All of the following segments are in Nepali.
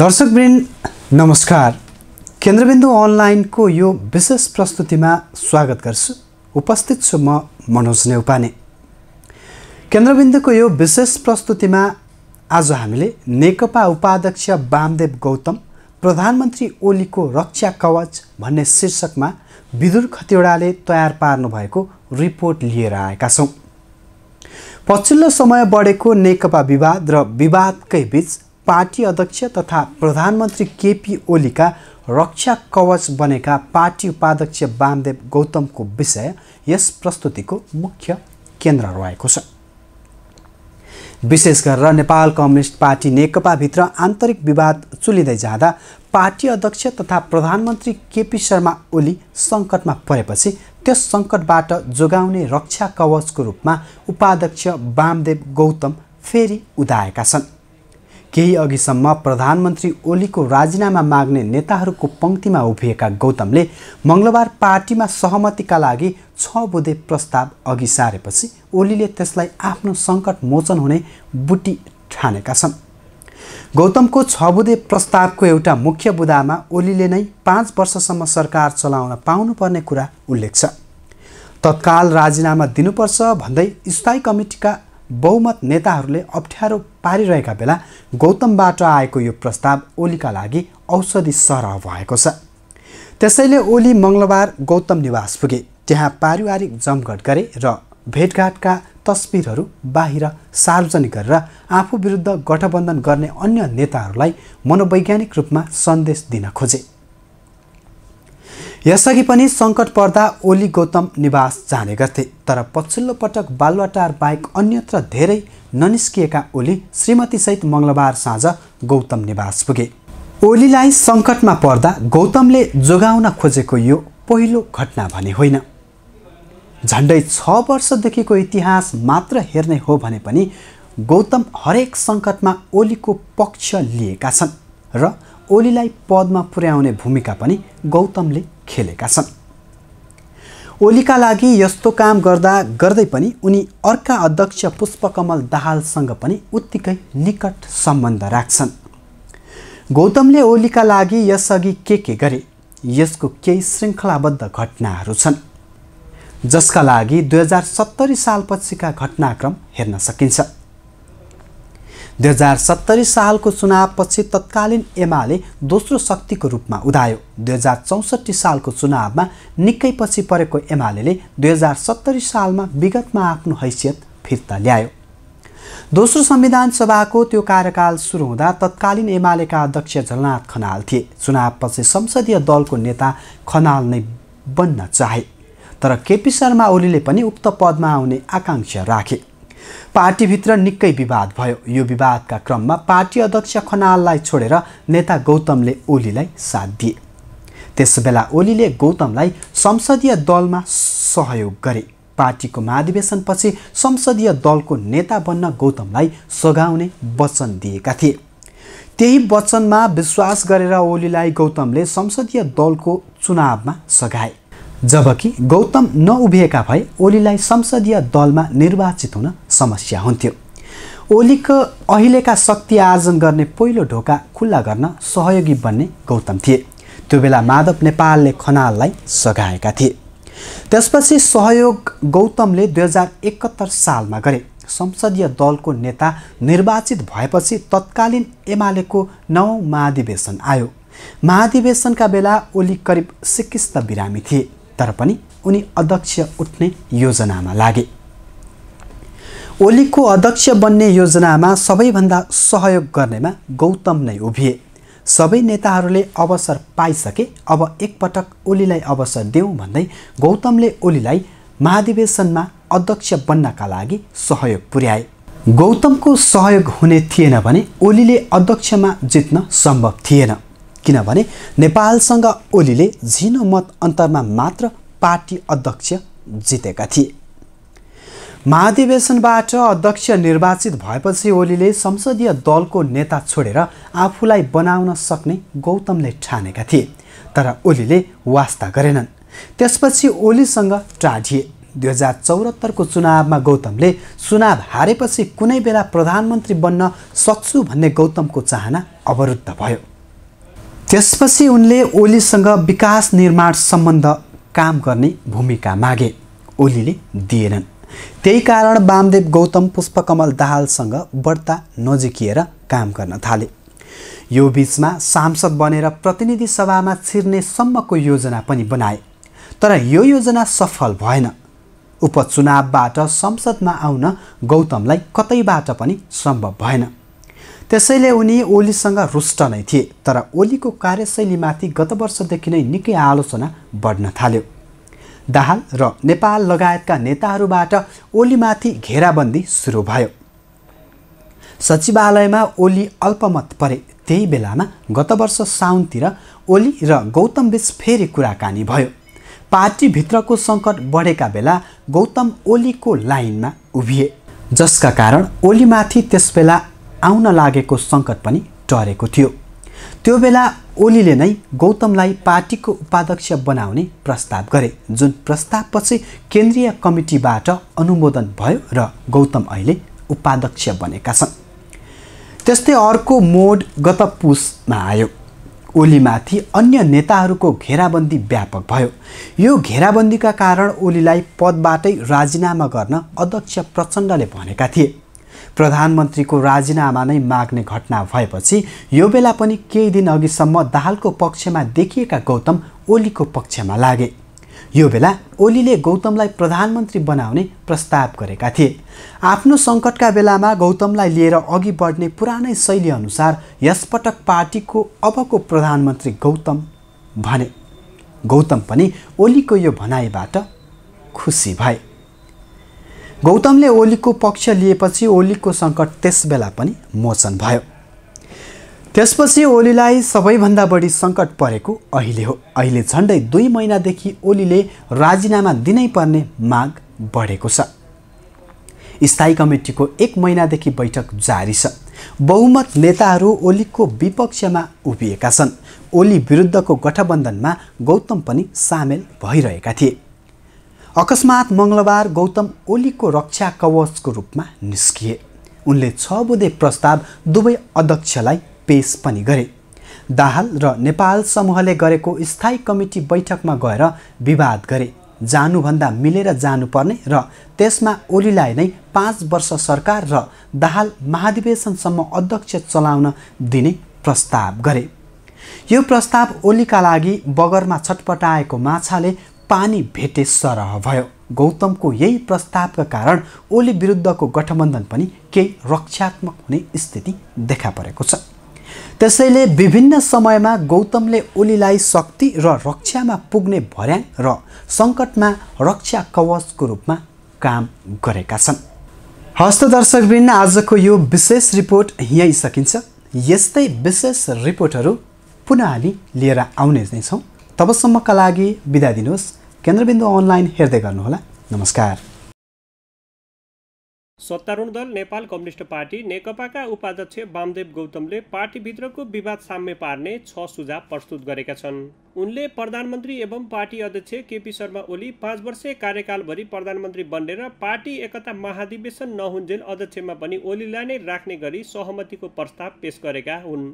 दर्शकवृन्द नमस्कार केन्द्रबिन्दु अनलाइनको यो विशेष प्रस्तुतिमा स्वागत गर्छु उपस्थित छु म मनोज नेउपाने केन्द्रबिन्दुको यो विशेष प्रस्तुतिमा आज हामीले नेकपा उपाध्यक्ष वामदेव गौतम प्रधानमन्त्री ओलीको रक्षा कवच भन्ने शीर्षकमा विदुर खतिवडाले तयार पार्नुभएको रिपोर्ट लिएर आएका छौँ पछिल्लो समय बढेको नेकपा विवाद र विवादकै बिच पार्टी अध्यक्ष तथा प्रधानमन्त्री केपी ओलीका रक्षा कवच बनेका पार्टी उपाध्यक्ष वामदेव गौतमको विषय यस प्रस्तुतिको मुख्य केन्द्र रहेको छ विशेष गरेर नेपाल कम्युनिस्ट पार्टी नेकपाभित्र आन्तरिक विवाद चुलिँदै जाँदा पार्टी अध्यक्ष तथा प्रधानमन्त्री केपी शर्मा ओली सङ्कटमा परेपछि त्यस सङ्कटबाट जोगाउने रक्षा कवचको रूपमा उपाध्यक्ष वामदेव गौतम फेरि उदाएका छन् केही अघिसम्म प्रधानमन्त्री ओलीको राजीनामा माग्ने नेताहरूको पङ्क्तिमा उभिएका गौतमले मङ्गलबार पार्टीमा सहमतिका लागि छ बुधे प्रस्ताव अघि सारेपछि ओलीले त्यसलाई आफ्नो सङ्कट मोचन हुने बुटी ठानेका छन् गौतमको छ बुधे प्रस्तावको एउटा मुख्य बुदामा ओलीले नै पाँच वर्षसम्म सरकार चलाउन पाउनुपर्ने कुरा उल्लेख छ तत्काल राजीनामा दिनुपर्छ भन्दै स्थायी कमिटीका बहुमत नेताहरूले अप्ठ्यारो पारिरहेका बेला गौतमबाट आएको यो प्रस्ताव ओलीका लागि औषधि सरह भएको छ त्यसैले ओली मङ्गलबार गौतम निवास पुगे त्यहाँ पारिवारिक जमघट गरे र भेटघाटका तस्विरहरू बाहिर सार्वजनिक गरेर आफू विरुद्ध गठबन्धन गर्ने अन्य नेताहरूलाई मनोवैज्ञानिक रूपमा सन्देश दिन खोजे यसअघि पनि सङ्कट पर्दा ओली गौतम निवास जाने गर्थे तर पछिल्लो पटक बालुवाटार बाहेक अन्यत्र धेरै ननिस्किएका ओली श्रीमतीसहित मङ्गलबार साँझ गौतम निवास पुगे ओलीलाई सङ्कटमा पर्दा गौतमले जोगाउन खोजेको यो पहिलो घटना भने होइन झन्डै छ वर्षदेखिको इतिहास मात्र हेर्ने हो भने पनि गौतम हरेक सङ्कटमा ओलीको पक्ष लिएका छन् र ओलीलाई पदमा पुर्याउने भूमिका पनि गौतमले खेलेका छन् ओलीका लागि यस्तो काम गर्दा गर्दै पनि उनी अर्का अध्यक्ष पुष्पकमल दाहालसँग पनि उत्तिकै निकट सम्बन्ध राख्छन् गौतमले ओलीका लागि यसअघि के के गरे यसको केही श्रृङ्खलाबद्ध घटनाहरू छन् जसका लागि दुई हजार सत्तरी सालपछिका घटनाक्रम हेर्न सकिन्छ दुई हजार सत्तरी सालको चुनावपछि तत्कालीन एमाले दोस्रो शक्तिको रूपमा उदायो दुई हजार चौसठी सालको चुनावमा निकै पछि परेको एमाले दुई हजार सत्तरी सालमा विगतमा आफ्नो हैसियत फिर्ता ल्यायो दोस्रो संविधान सभाको त्यो कार्यकाल सुरु हुँदा तत्कालीन एमालेका अध्यक्ष झलनाथ खनाल थिए चुनावपछि संसदीय दलको नेता खनाल नै बन्न चाहे तर केपी शर्मा ओलीले पनि उक्त पदमा आउने आकाङ्क्षा राखे पार्टीभित्र निकै विवाद भयो यो विवादका क्रममा पार्टी अध्यक्ष खनाललाई छोडेर नेता गौतमले ओलीलाई साथ दिए त्यसबेला ओलीले गौतमलाई संसदीय दलमा सहयोग गरे पार्टीको महाधिवेशनपछि संसदीय दलको नेता बन्न गौतमलाई सघाउने वचन दिएका थिए त्यही वचनमा विश्वास गरेर ओलीलाई गौतमले संसदीय दलको चुनावमा सघाए जबकि गौतम नउभिएका भए ओलीलाई संसदीय दलमा निर्वाचित हुन समस्या हुन्थ्यो ओलीको अहिलेका शक्ति आर्जन गर्ने पहिलो ढोका खुल्ला गर्न सहयोगी बन्ने गौतम थिए त्यो बेला माधव नेपालले खनाललाई सघाएका थिए त्यसपछि सहयोग गौतमले दुई हजार एकहत्तर सालमा गरे संसदीय दलको नेता निर्वाचित भएपछि तत्कालीन एमालेको नौ महाधिवेशन आयो महाधिवेशनका बेला ओली करिब सिक्किस्त बिरामी थिए तर पनि उनी अध्यक्ष उठ्ने योजनामा लागे ओलीको अध्यक्ष बन्ने योजनामा सबैभन्दा सहयोग गर्नेमा गौतम नै उभिए सबै नेताहरूले अवसर पाइसके अब एकपटक ओलीलाई अवसर देऊ भन्दै गौतमले ओलीलाई महाधिवेशनमा अध्यक्ष बन्नका लागि सहयोग पुर्याए गौतमको सहयोग हुने थिएन भने ओलीले अध्यक्षमा जित्न सम्भव थिएन किनभने नेपालसँग ओलीले झिनो मत अन्तरमा मात्र पार्टी अध्यक्ष जितेका थिए महाधिवेशनबाट अध्यक्ष निर्वाचित भएपछि ओलीले संसदीय दलको नेता छोडेर आफूलाई बनाउन सक्ने गौतमले ठानेका थिए तर ओलीले वास्ता गरेनन् त्यसपछि ओलीसँग टाढिए दुई हजार चौहत्तरको चुनावमा गौतमले चुनाव हारेपछि कुनै बेला प्रधानमन्त्री बन्न सक्छु भन्ने गौतमको चाहना अवरुद्ध भयो त्यसपछि उनले ओलीसँग विकास निर्माण सम्बन्ध काम गर्ने भूमिका मागे ओलीले दिएनन् त्यही कारण वामदेव गौतम पुष्पकमल दाहालसँग बढ्ता नजिकिएर काम गर्न थाले यो बिचमा सांसद बनेर प्रतिनिधि सभामा छिर्नेसम्मको योजना पनि बनाए तर यो योजना सफल भएन उपचुनावबाट संसदमा आउन गौतमलाई कतैबाट पनि सम्भव भएन त्यसैले उनी ओलीसँग रुष्ट नै थिए तर ओलीको कार्यशैलीमाथि गत वर्षदेखि नै निकै आलोचना बढ्न थाल्यो दाहाल र नेपाल लगायतका नेताहरूबाट ओलीमाथि घेराबन्दी सुरु भयो सचिवालयमा ओली अल्पमत परे त्यही बेलामा गत वर्ष साउनतिर ओली र गौतमबीच फेरि कुराकानी भयो पार्टीभित्रको सङ्कट बढेका बेला गौतम ओलीको लाइनमा उभिए जसका कारण ओलीमाथि त्यसबेला आउन लागेको सङ्कट पनि टरेको थियो त्यो बेला ओलीले नै गौतमलाई पार्टीको उपाध्यक्ष बनाउने प्रस्ताव गरे जुन प्रस्तावपछि केन्द्रीय कमिटीबाट अनुमोदन भयो र गौतम अहिले उपाध्यक्ष बनेका छन् त्यस्तै अर्को मोड गत पुसमा आयो ओलीमाथि अन्य नेताहरूको घेराबन्दी व्यापक भयो यो घेराबन्दीका कारण ओलीलाई पदबाटै राजीनामा गर्न अध्यक्ष प्रचण्डले भनेका थिए प्रधानमन्त्रीको राजीनामा नै माग्ने घटना भएपछि यो बेला पनि केही दिन अघिसम्म दाहालको पक्षमा देखिएका गौतम ओलीको पक्षमा लागे यो बेला ओलीले गौतमलाई प्रधानमन्त्री बनाउने प्रस्ताव गरेका थिए आफ्नो सङ्कटका बेलामा गौतमलाई लिएर अघि बढ्ने पुरानै शैली अनुसार यसपटक पार्टीको अबको प्रधानमन्त्री गौतम भने गौतम पनि ओलीको यो भनाइबाट खुसी भए गौतमले ओलीको पक्ष लिएपछि ओलीको सङ्कट त्यसबेला पनि मोचन भयो त्यसपछि ओलीलाई सबैभन्दा बढी सङ्कट परेको अहिले हो अहिले झन्डै दुई महिनादेखि ओलीले राजीनामा दिनै पर्ने माग बढेको छ स्थायी कमिटीको एक महिनादेखि बैठक जारी छ बहुमत नेताहरू ओलीको विपक्षमा उभिएका छन् ओली विरुद्धको गठबन्धनमा गौतम पनि सामेल भइरहेका थिए अकस्मात मङ्गलबार गौतम ओलीको रक्षा कवचको रूपमा निस्किए उनले छ बुधे प्रस्ताव दुवै अध्यक्षलाई पेस पनि गरे दाहाल र नेपाल समूहले गरेको स्थायी कमिटी बैठकमा गएर विवाद गरे जानुभन्दा मिलेर जानुपर्ने र त्यसमा ओलीलाई नै पाँच वर्ष सरकार र दाहाल महाधिवेशनसम्म अध्यक्ष चलाउन दिने प्रस्ताव गरे यो प्रस्ताव ओलीका लागि बगरमा छटपटाएको माछाले पानी भेटे सरह भयो गौतमको यही प्रस्तावका कारण ओली विरुद्धको गठबन्धन पनि केही रक्षात्मक हुने स्थिति देखा परेको छ त्यसैले विभिन्न समयमा गौतमले ओलीलाई शक्ति र रक्षामा पुग्ने भर्याङ र सङ्कटमा रक्षा कवचको रूपमा काम गरेका छन् हस्त दर्शकवृन्द आजको यो विशेष रिपोर्ट यहीँ सकिन्छ यस्तै विशेष रिपोर्टहरू पुनः हामी लिएर आउने नै छौँ तबसम्मका लागि बिदा दिनुहोस् केन्द्रबिन्दु अनलाइन हेर्दै गर्नुहोला नमस्कार सत्तारूढ दल नेपाल कम्युनिस्ट पार्टी नेकपाका उपाध्यक्ष वामदेव गौतमले पार्टीभित्रको विवाद साम्य पार्ने छ सुझाव प्रस्तुत गरेका छन् उनले प्रधानमन्त्री एवं पार्टी अध्यक्ष केपी शर्मा ओली पाँच वर्षीय कार्यकालभरि प्रधानमन्त्री बनेर पार्टी एकता महाधिवेशन नहुन्जेल अध्यक्षमा पनि ओलीलाई नै राख्ने गरी सहमतिको प्रस्ताव पेश गरेका हुन्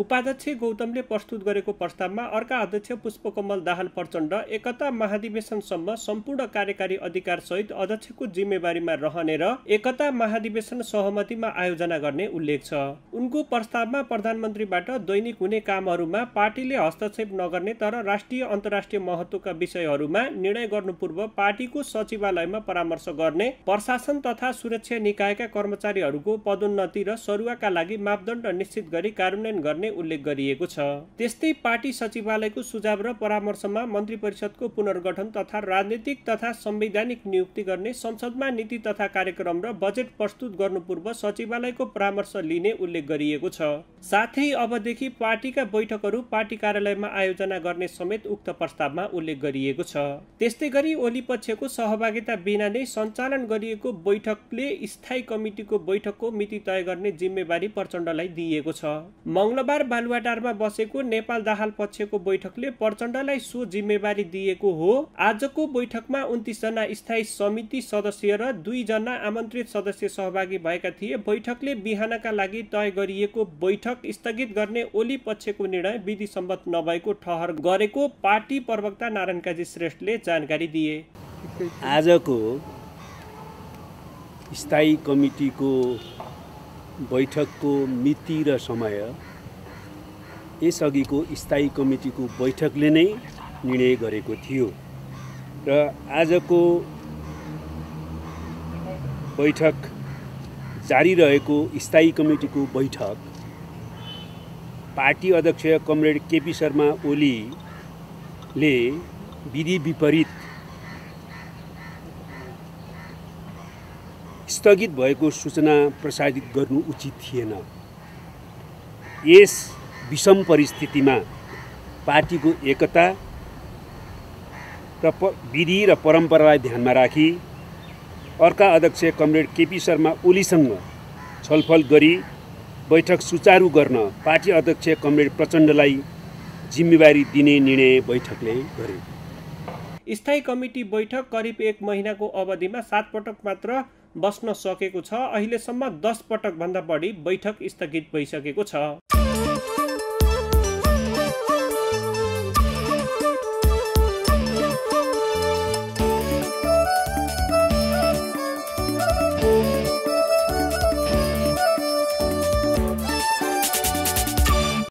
उपाध्यक्ष गौतमले प्रस्तुत गरेको प्रस्तावमा अर्का अध्यक्ष पुष्पकमल दाहाल प्रचण्ड एकता महाधिवेशनसम्म सम्पूर्ण कार्यकारी अधिकार सहित अध्यक्षको जिम्मेवारीमा रहने र एकता महाधिवेशन सहमतिमा आयोजना गर्ने उल्लेख छ उनको प्रस्तावमा प्रधानमन्त्रीबाट दैनिक हुने कामहरूमा पार्टीले हस्तक्षेप नगर्ने तर राष्ट्रिय अन्तर्राष्ट्रिय महत्वका विषयहरूमा निर्णय गर्नु पूर्व पार्टीको सचिवालयमा परामर्श गर्ने प्रशासन तथा सुरक्षा निकायका कर्मचारीहरूको पदोन्नति र सरुवाका लागि मापदण्ड निश्चित गरी कार्यान्वयन गर्ने पर्ने उल्लेख गरिएको छ त्यस्तै पार्टी सचिवालयको सुझाव र परामर्शमा मन्त्री परिषदको पुनर्गठन तथा राजनीतिक तथा संवैधानिक नियुक्ति गर्ने संसदमा नीति तथा कार्यक्रम र बजेट प्रस्तुत गर्नु पूर्व सचिवालयको परामर्श लिने उल्लेख गरिएको छ साथै अबदेखि पार्टीका बैठकहरू पार्टी कार्यालयमा आयोजना गर्ने समेत उक्त प्रस्तावमा उल्लेख गरिएको छ त्यस्तै गरी ओली पक्षको सहभागिता बिना नै सञ्चालन गरिएको बैठकले स्थायी कमिटिको बैठकको मिति तय गर्ने जिम्मेवारी प्रचण्डलाई दिइएको छ मङ्गल बुधबार बालुवाटारमा बसेको नेपाल दाहाल पक्षको बैठकले प्रचण्डलाई सो जिम्मेवारी दिएको हो आजको बैठकमा उन्तिसजना स्थायी समिति सदस्य र दुईजना आमन्त्रित सदस्य सहभागी भएका थिए बैठकले बिहानका लागि तय गरिएको बैठक स्थगित गर्ने ओली पक्षको निर्णय विधिसम्मत नभएको ठहर गरेको पार्टी प्रवक्ता नारायण काजी श्रेष्ठले जानकारी दिए आजको स्थायी कमिटीको बैठकको मिति र समय यसअघिको स्थायी कमिटीको बैठकले नै निर्णय गरेको थियो र आजको बैठक जारी रहेको स्थायी कमिटीको बैठक पार्टी अध्यक्ष कमरेड केपी शर्मा ओलीले विधि विपरीत स्थगित भएको सूचना प्रसारित गर्नु उचित थिएन यस विषम परिस्थितिमा पार्टीको एकता र प विधि र परम्परालाई ध्यानमा राखी अर्का अध्यक्ष कमरेड केपी शर्मा ओलीसँग छलफल गरी बैठक सुचारू गर्न पार्टी अध्यक्ष कमरेड प्रचण्डलाई जिम्मेवारी दिने निर्णय बैठकले गरे स्थायी कमिटी बैठक करिब एक महिनाको अवधिमा सात पटक मात्र बस्न सकेको छ अहिलेसम्म दस पटकभन्दा बढी बैठक स्थगित भइसकेको छ